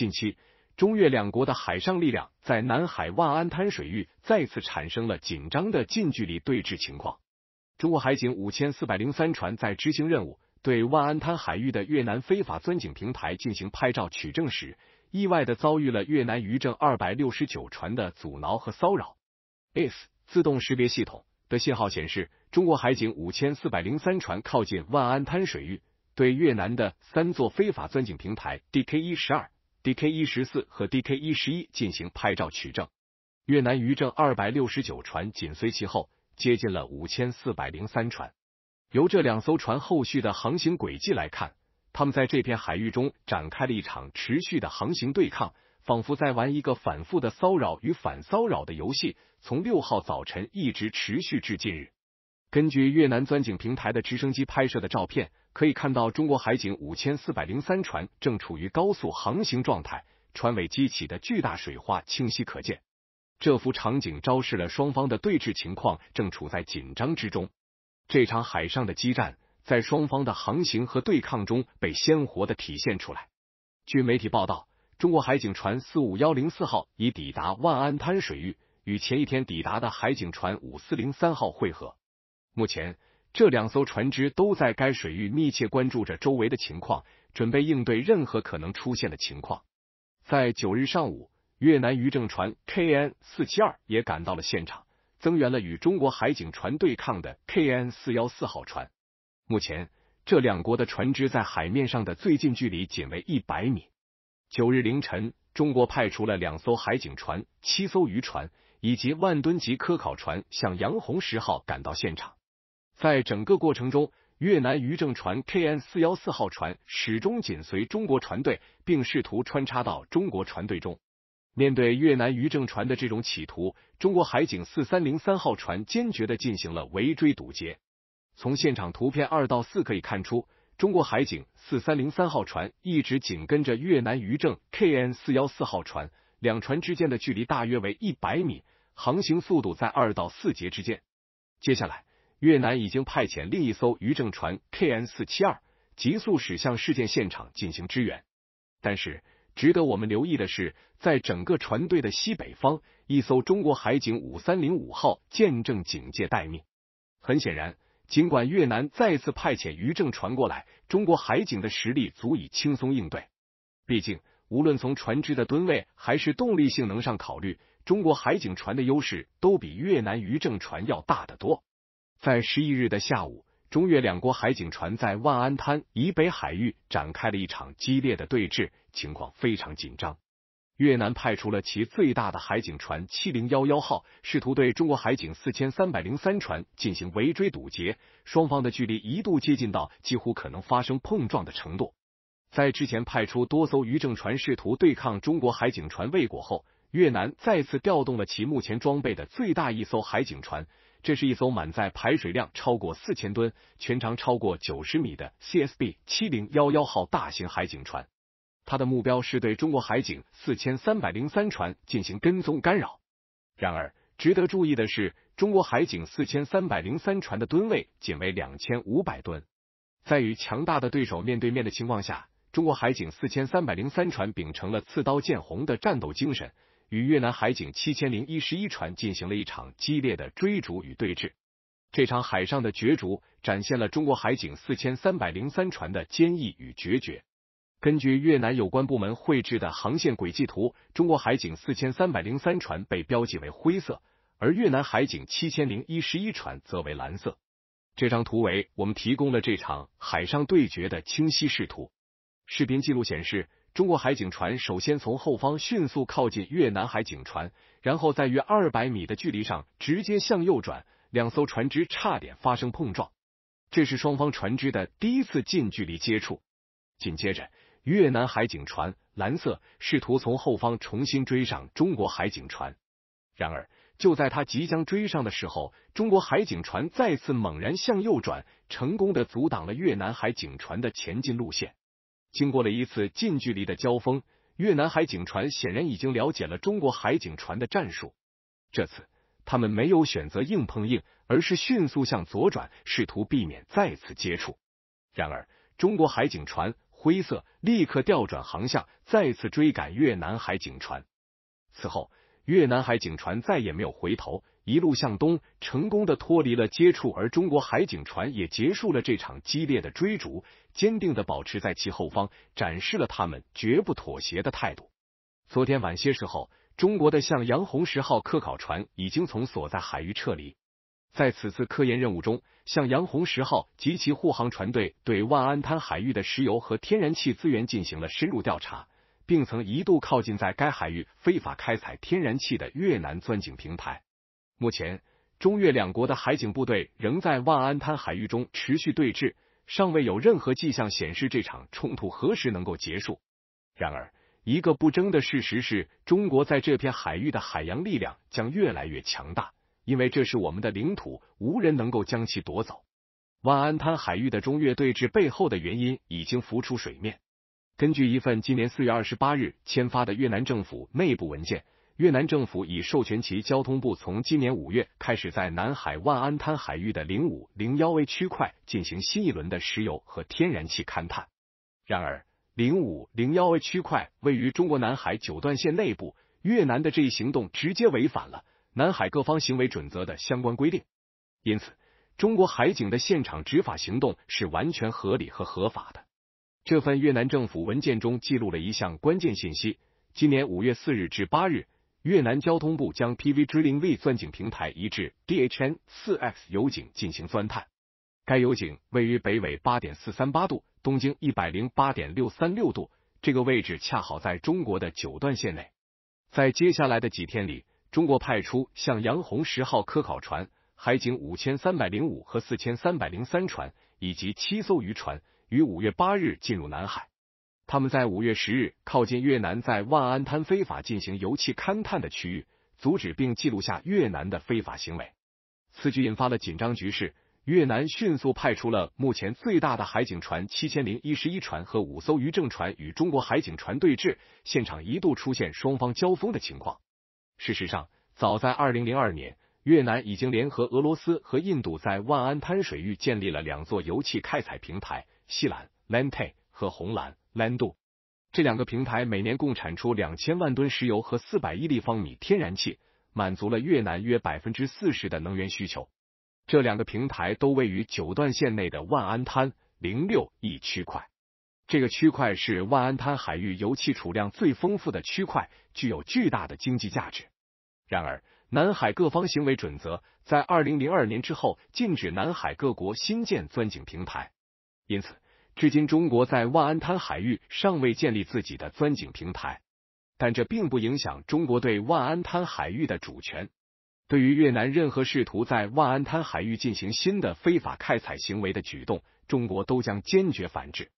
近期，中越两国的海上力量在南海万安滩水域再次产生了紧张的近距离对峙情况。中国海警五千四百零三船在执行任务，对万安滩海域的越南非法钻井平台进行拍照取证时，意外的遭遇了越南渔政二百六十九船的阻挠和骚扰。S 自动识别系统的信号显示，中国海警五千四百零三船靠近万安滩水域，对越南的三座非法钻井平台 DK 一十二。D.K. 一十四和 D.K. 一十一进行拍照取证，越南渔政二百六十九船紧随其后，接近了五千四百零三船。由这两艘船后续的航行轨迹来看，他们在这片海域中展开了一场持续的航行对抗，仿佛在玩一个反复的骚扰与反骚扰的游戏，从六号早晨一直持续至近日。根据越南钻井平台的直升机拍摄的照片，可以看到中国海警五千四百零三船正处于高速航行状态，船尾激起的巨大水花清晰可见。这幅场景昭示了双方的对峙情况正处在紧张之中。这场海上的激战在双方的航行和对抗中被鲜活的体现出来。据媒体报道，中国海警船四五幺零四号已抵达万安滩水域，与前一天抵达的海警船五四零三号汇合。目前，这两艘船只都在该水域密切关注着周围的情况，准备应对任何可能出现的情况。在九日上午，越南渔政船 KN 四七二也赶到了现场，增援了与中国海警船对抗的 KN 四幺四号船。目前，这两国的船只在海面上的最近距离仅为一百米。九日凌晨，中国派出了两艘海警船、七艘渔船以及万吨级科考船向“杨红十号”赶到现场。在整个过程中，越南渔政船 KN 四幺四号船始终紧随中国船队，并试图穿插到中国船队中。面对越南渔政船的这种企图，中国海警四三零三号船坚决的进行了围追堵截。从现场图片二到四可以看出，中国海警四三零三号船一直紧跟着越南渔政 KN 四幺四号船，两船之间的距离大约为一百米，航行速度在二到四节之间。接下来。越南已经派遣另一艘渔政船 KN 四七二，急速驶向事件现场进行支援。但是，值得我们留意的是，在整个船队的西北方，一艘中国海警五三零五号见证警戒待命。很显然，尽管越南再次派遣渔政船过来，中国海警的实力足以轻松应对。毕竟，无论从船只的吨位还是动力性能上考虑，中国海警船的优势都比越南渔政船要大得多。在十一日的下午，中越两国海警船在万安滩以北海域展开了一场激烈的对峙，情况非常紧张。越南派出了其最大的海警船七零幺幺号，试图对中国海警四千三百零三船进行围追堵截，双方的距离一度接近到几乎可能发生碰撞的程度。在之前派出多艘渔政船试图对抗中国海警船未果后。越南再次调动了其目前装备的最大一艘海警船，这是一艘满载排水量超过四千吨、全长超过九十米的 CSB 七零幺幺号大型海警船。它的目标是对中国海警四千三百零三船进行跟踪干扰。然而，值得注意的是，中国海警四千三百零三船的吨位仅为两千五百吨。在与强大的对手面对面的情况下，中国海警四千三百零三船秉承了“刺刀见红”的战斗精神。与越南海警七千零一十一船进行了一场激烈的追逐与对峙。这场海上的角逐展现了中国海警四千三百零三船的坚毅与决绝。根据越南有关部门绘制的航线轨迹图，中国海警四千三百零三船被标记为灰色，而越南海警七千零一十一船则为蓝色。这张图为我们提供了这场海上对决的清晰视图。视频记录显示。中国海警船首先从后方迅速靠近越南海警船，然后在约二百米的距离上直接向右转，两艘船只差点发生碰撞。这是双方船只的第一次近距离接触。紧接着，越南海警船蓝色试图从后方重新追上中国海警船，然而就在他即将追上的时候，中国海警船再次猛然向右转，成功的阻挡了越南海警船的前进路线。经过了一次近距离的交锋，越南海警船显然已经了解了中国海警船的战术。这次，他们没有选择硬碰硬，而是迅速向左转，试图避免再次接触。然而，中国海警船灰色立刻调转航向，再次追赶越南海警船。此后，越南海警船再也没有回头。一路向东，成功的脱离了接触，而中国海警船也结束了这场激烈的追逐，坚定的保持在其后方，展示了他们绝不妥协的态度。昨天晚些时候，中国的向阳红十号科考船已经从所在海域撤离。在此次科研任务中，向阳红十号及其护航船队对万安滩海域的石油和天然气资源进行了深入调查，并曾一度靠近在该海域非法开采天然气的越南钻井平台。目前，中越两国的海警部队仍在万安滩海域中持续对峙，尚未有任何迹象显示这场冲突何时能够结束。然而，一个不争的事实是，中国在这片海域的海洋力量将越来越强大，因为这是我们的领土，无人能够将其夺走。万安滩海域的中越对峙背后的原因已经浮出水面。根据一份今年四月二十八日签发的越南政府内部文件。越南政府已授权其交通部从今年五月开始，在南海万安滩海域的零五零幺 A 区块进行新一轮的石油和天然气勘探。然而，零五零幺 A 区块位于中国南海九段线内部，越南的这一行动直接违反了南海各方行为准则的相关规定。因此，中国海警的现场执法行动是完全合理和合法的。这份越南政府文件中记录了一项关键信息：今年五月四日至八日。越南交通部将 PVZ 零 V 钻井平台移至 DHN 四 X 油井进行钻探，该油井位于北纬八点四三八度，东经一百零八点六三六度，这个位置恰好在中国的九段线内。在接下来的几天里，中国派出向阳红十号科考船、海警五千三百零五和四千三百零三船以及七艘渔船，于五月八日进入南海。他们在五月十日靠近越南在万安滩非法进行油气勘探的区域，阻止并记录下越南的非法行为。此举引发了紧张局势，越南迅速派出了目前最大的海警船七千零一十一船和五艘渔政船与中国海警船对峙，现场一度出现双方交锋的情况。事实上，早在二零零二年，越南已经联合俄罗斯和印度在万安滩水域建立了两座油气开采平台，西兰 （Lantai）。和红蓝蓝度这两个平台每年共产出两千万吨石油和四百亿立方米天然气，满足了越南约百分之四十的能源需求。这两个平台都位于九段线内的万安滩零六 E 区块，这个区块是万安滩海域油气储量最丰富的区块，具有巨大的经济价值。然而，南海各方行为准则在二零零二年之后禁止南海各国新建钻井平台，因此。至今，中国在万安滩海域尚未建立自己的钻井平台，但这并不影响中国对万安滩海域的主权。对于越南任何试图在万安滩海域进行新的非法开采行为的举动，中国都将坚决反制。